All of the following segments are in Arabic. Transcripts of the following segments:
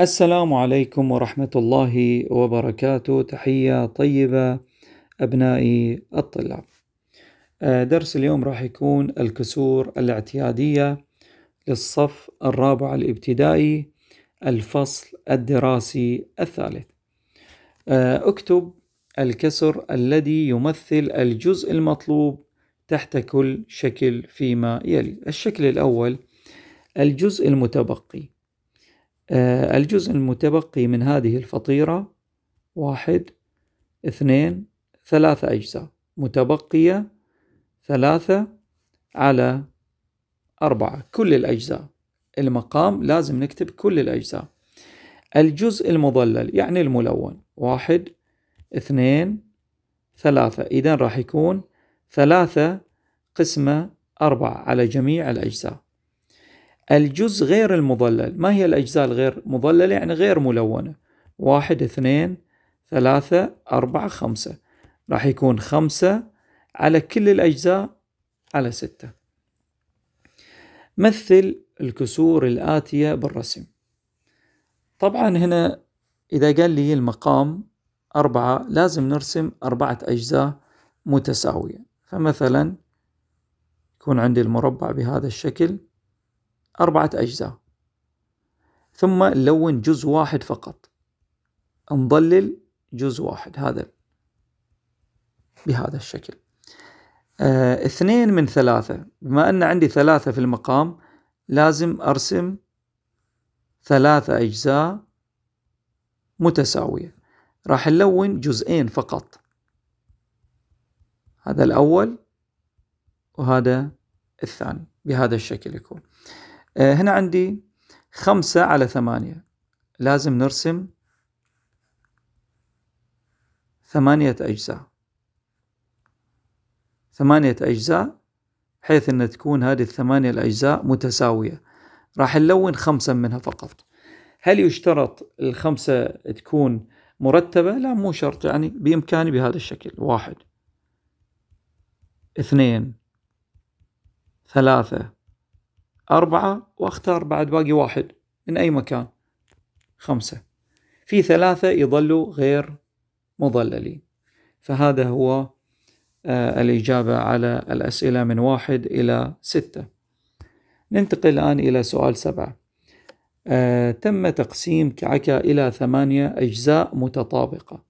السلام عليكم ورحمة الله وبركاته تحية طيبة أبنائي الطلاب آه، درس اليوم راح يكون الكسور الاعتيادية للصف الرابع الابتدائي الفصل الدراسي الثالث آه، اكتب الكسر الذي يمثل الجزء المطلوب تحت كل شكل فيما يلي الشكل الأول الجزء المتبقي آه، الجزء المتبقي من هذه الفطيرة واحد اثنين ثلاثة أجزاء متبقية ثلاثة على أربعة كل الأجزاء المقام لازم نكتب كل الأجزاء الجزء المظلل يعني الملون واحد اثنين ثلاثة إذا راح يكون ثلاثة قسمة أربعة على جميع الأجزاء الجزء غير المظلل ما هي الأجزاء الغير مظللة يعني غير ملونة واحد اثنين ثلاثة أربعة خمسة راح يكون خمسة على كل الأجزاء على ستة مثل الكسور الآتية بالرسم طبعا هنا إذا قال لي المقام أربعة لازم نرسم أربعة أجزاء متساوية فمثلا يكون عندي المربع بهذا الشكل أربعة أجزاء ثم نلون جزء واحد فقط نضلل جزء واحد هذا بهذا الشكل آه اثنين من ثلاثة بما أن عندي ثلاثة في المقام لازم أرسم ثلاثة أجزاء متساوية راح نلون جزئين فقط هذا الأول وهذا الثاني بهذا الشكل يكون آه، هنا عندي خمسة على ثمانية لازم نرسم ثمانية أجزاء ثمانية أجزاء بحيث أن تكون هذه الثمانية الأجزاء متساوية راح نلون خمسة منها فقط هل يشترط الخمسة تكون مرتبة؟ لا مو شرط يعني بإمكاني بهذا الشكل واحد اثنين ثلاثة أربعة وأختار بعد باقي واحد من أي مكان خمسة في ثلاثة يظلوا غير مظللين فهذا هو آه، الإجابة على الأسئلة من واحد إلى ستة ننتقل الآن إلى سؤال سبعة آه، تم تقسيم كعكة إلى ثمانية أجزاء متطابقة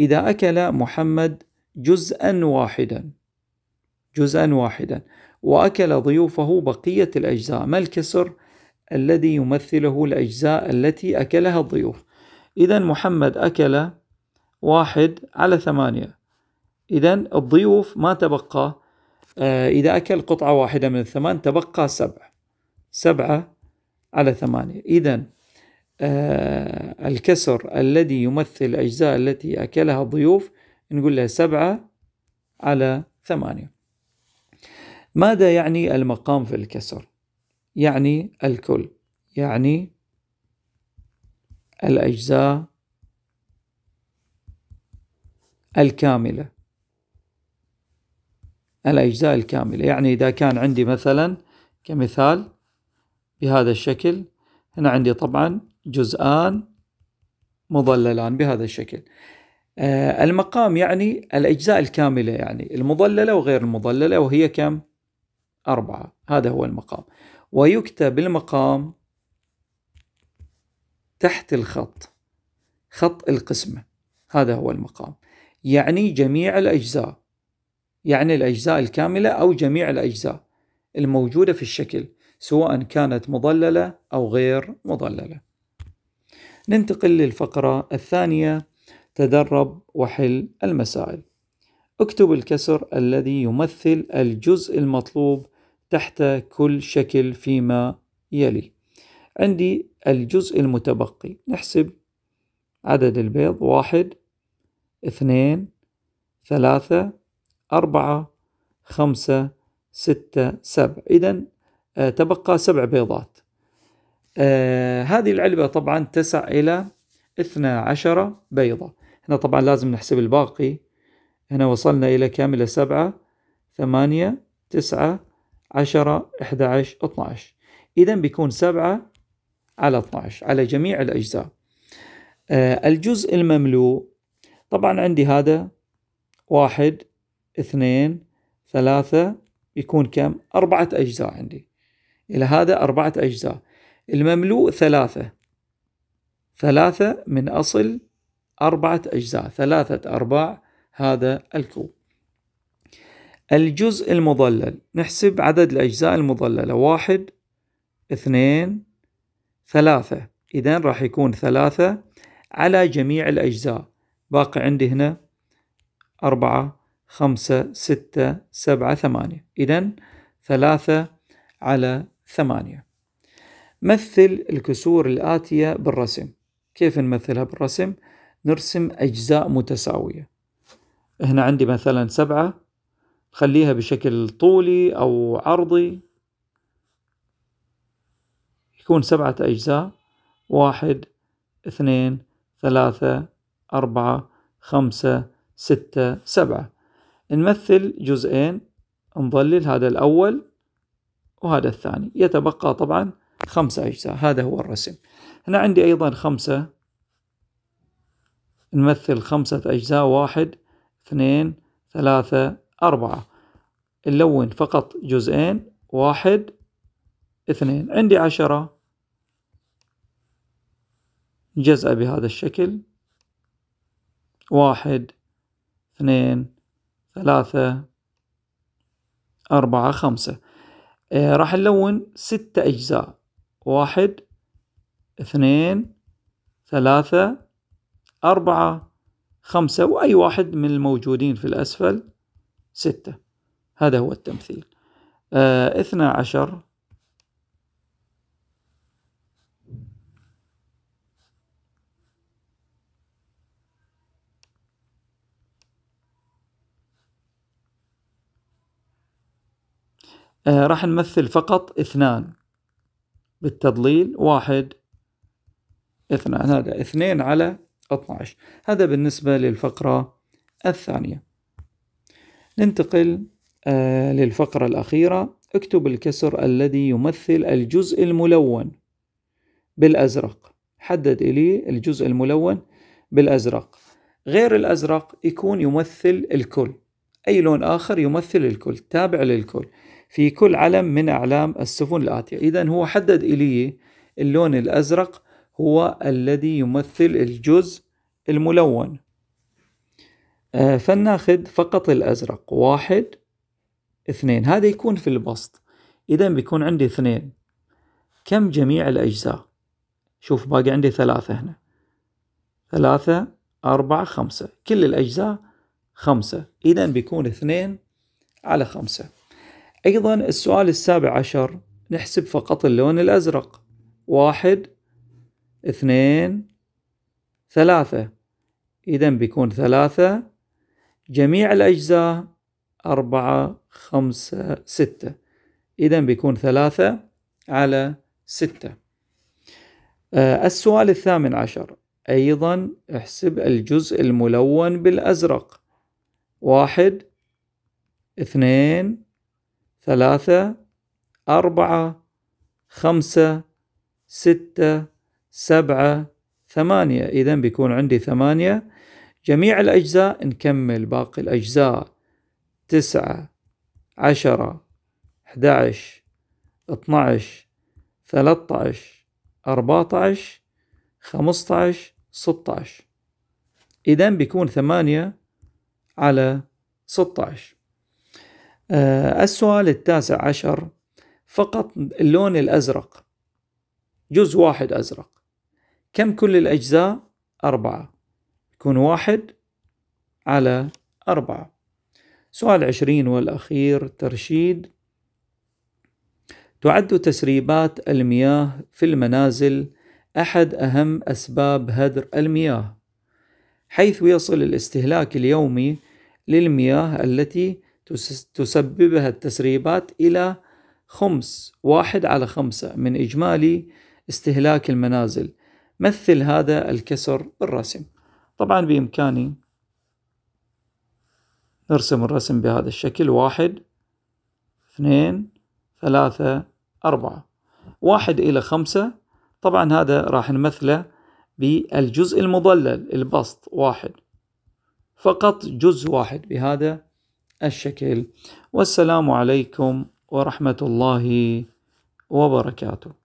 إذا أكل محمد جزءا واحدا جزءا واحدا وأكل ضيوفه بقية الأجزاء ما الكسر الذي يمثله الأجزاء التي أكلها الضيوف إذا محمد أكل واحد على ثمانية إذا الضيوف ما تبقى آه، إذا أكل قطعة واحدة من الثمان تبقى سبعة سبعة على ثمانية إذا آه، الكسر الذي يمثل الأجزاء التي أكلها الضيوف نقول له سبعة على ثمانية ماذا يعني المقام في الكسر؟ يعني الكل يعني الأجزاء الكاملة الأجزاء الكاملة يعني إذا كان عندي مثلا كمثال بهذا الشكل هنا عندي طبعا جزءان مضللان بهذا الشكل آه، المقام يعني الأجزاء الكاملة يعني المضللة وغير المضللة وهي كم؟ أربعة هذا هو المقام ويكتب المقام تحت الخط خط القسمة هذا هو المقام يعني جميع الأجزاء يعني الأجزاء الكاملة أو جميع الأجزاء الموجودة في الشكل سواء كانت مضللة أو غير مضللة ننتقل للفقرة الثانية تدرب وحل المسائل اكتب الكسر الذي يمثل الجزء المطلوب تحت كل شكل فيما يلي عندي الجزء المتبقي نحسب عدد البيض واحد اثنين ثلاثة أربعة خمسة ستة سبع إذا آه، تبقى سبع بيضات آه هذه العلبة طبعا تسع إلى اثنى عشر بيضة هنا طبعا لازم نحسب الباقي هنا وصلنا إلى كاملة سبعة ثمانية تسعة 10 11 12 إذا بيكون 7 على 12 على جميع الأجزاء آه، الجزء المملوء طبعا عندي هذا واحد اثنين ثلاثة يكون كم أربعة أجزاء عندي إلى هذا أربعة أجزاء المملوء ثلاثة ثلاثة من أصل أربعة أجزاء ثلاثة أرباع هذا الكوب الجزء المضلل نحسب عدد الأجزاء المضللة واحد اثنين ثلاثة إذا راح يكون ثلاثة على جميع الأجزاء باقي عندي هنا أربعة خمسة ستة سبعة ثمانية إذا ثلاثة على ثمانية مثل الكسور الآتية بالرسم كيف نمثلها بالرسم؟ نرسم أجزاء متساوية هنا عندي مثلا سبعة خليها بشكل طولي أو عرضي يكون سبعة أجزاء واحد اثنين ثلاثة أربعة خمسة ستة سبعة نمثل جزئين نظلل هذا الأول وهذا الثاني يتبقى طبعا خمسة أجزاء هذا هو الرسم هنا عندي أيضا خمسة نمثل خمسة أجزاء واحد اثنين ثلاثة أربعة نلون فقط جزئين واحد اثنين عندي عشرة جزأة بهذا الشكل واحد اثنين ثلاثة أربعة خمسة آه راح نلون ستة أجزاء واحد اثنين ثلاثة أربعة خمسة وأي واحد من الموجودين في الأسفل ستة هذا هو التمثيل آه اثنى عشر آه راح نمثل فقط اثنان بالتضليل واحد اثنان هذا اثنين على 12 هذا بالنسبة للفقرة الثانية ننتقل آه، للفقرة الأخيرة اكتب الكسر الذي يمثل الجزء الملون بالأزرق حدد إلي الجزء الملون بالأزرق غير الأزرق يكون يمثل الكل أي لون آخر يمثل الكل تابع للكل في كل علم من أعلام السفن الآتية إذا هو حدد إلي اللون الأزرق هو الذي يمثل الجزء الملون آه، فلناخذ فقط الأزرق واحد اثنين هذا يكون في البسط إذا بيكون عندي اثنين كم جميع الأجزاء شوف باقي عندي ثلاثة هنا ثلاثة أربعة خمسة كل الأجزاء خمسة إذا بيكون اثنين على خمسة أيضا السؤال السابع عشر نحسب فقط اللون الأزرق واحد اثنين ثلاثة إذا بيكون ثلاثة جميع الأجزاء أربعة خمسة ستة إذا بيكون ثلاثة على ستة آه، السؤال الثامن عشر أيضا احسب الجزء الملون بالأزرق واحد اثنين ثلاثة أربعة خمسة ستة سبعة ثمانية إذا بيكون عندي ثمانية جميع الأجزاء نكمل باقي الأجزاء تسعة عشرة أحد عشر اثنى عشر ثلاثة عشر أربعة عشر خمسة عشر ستة عشر إذا بيكون ثمانية على ستة آه، عشر السؤال التاسع عشر فقط اللون الأزرق جزء واحد أزرق كم كل الأجزاء؟ أربعة يكون واحد على أربعة سؤال عشرين والأخير ترشيد تعد تسريبات المياه في المنازل أحد أهم أسباب هدر المياه حيث يصل الاستهلاك اليومي للمياه التي تسببها التسريبات إلى خمس واحد على خمسة من إجمالي استهلاك المنازل مثل هذا الكسر بالرسم طبعا بإمكاني نرسم الرسم بهذا الشكل واحد اثنين ثلاثة أربعة واحد إلى خمسة طبعا هذا راح نمثله بالجزء المضلل البسط واحد فقط جزء واحد بهذا الشكل والسلام عليكم ورحمة الله وبركاته